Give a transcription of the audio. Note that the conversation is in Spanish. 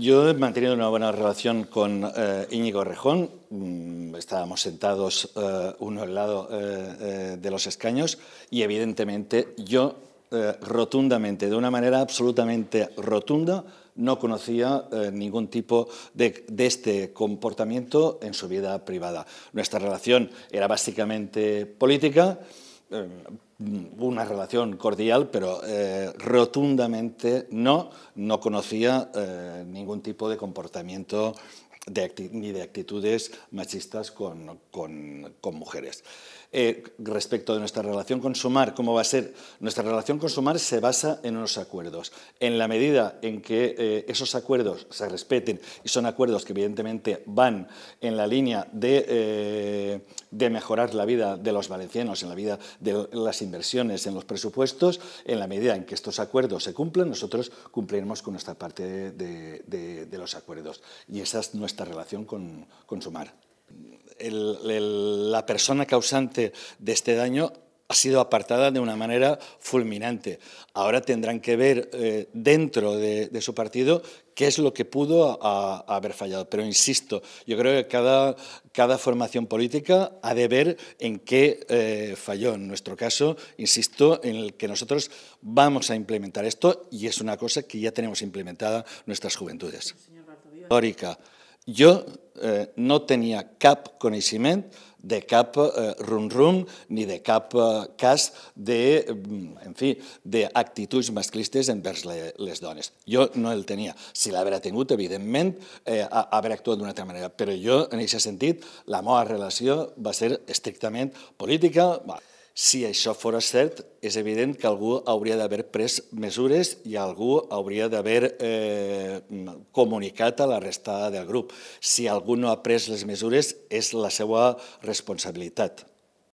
Yo he mantenido una buena relación con eh, Íñigo Rejón. Mm, estábamos sentados eh, uno al lado eh, de los escaños y evidentemente yo rotundamente, de una manera absolutamente rotunda, no conocía ningún tipo de, este comportamiento en su vida privada. Nuestra relación era básicamente política una relación cordial, pero eh, rotundamente no, no conocía eh, ningún tipo de comportamiento ni de actitudes machistas con, con, mujeres. Eh, respecto de nuestra relación con Sumar, ¿cómo va a ser? Nuestra relación con Sumar se basa en unos acuerdos. En la medida en que esos acuerdos se respeten, y son acuerdos que evidentemente van en la línea de, de mejorar la vida de los valencianos, en la vida de las, inversiones en los presupuestos, en la medida en que estos acuerdos se cumplan, nosotros cumpliremos con nuestra parte de, los acuerdos. Y esa es nuestra relación con, con Sumar. la persona causante de este daño ha sido apartada de una manera fulminante. Ahora tendrán que ver eh, dentro de, su partido qué es lo que pudo haber fallado. Pero insisto, yo creo que cada, cada formación política ha de ver en qué eh, falló. En nuestro caso, insisto, en el que nosotros vamos a implementar esto y es una cosa que ya tenemos implementada nuestras juventudes. Jo eh, no tenia cap coneixement de cap eh, rum-rum ni de cap eh, cas de, mm, en fi, d'actituds masclistes envers le, les dones. Jo no el tenia. Si l'haver tingut, evidentment, eh, haver actuat d'una altra manera. Però jo, en aquest sentit, la meva relació va ser estrictament política. Va. Si això fora cert, és evident que algú hauria d'haver pres mesures i algú hauria d'haver eh, comunicat a la resta del grup. Si algú no ha pres les mesures, és la seva responsabilitat.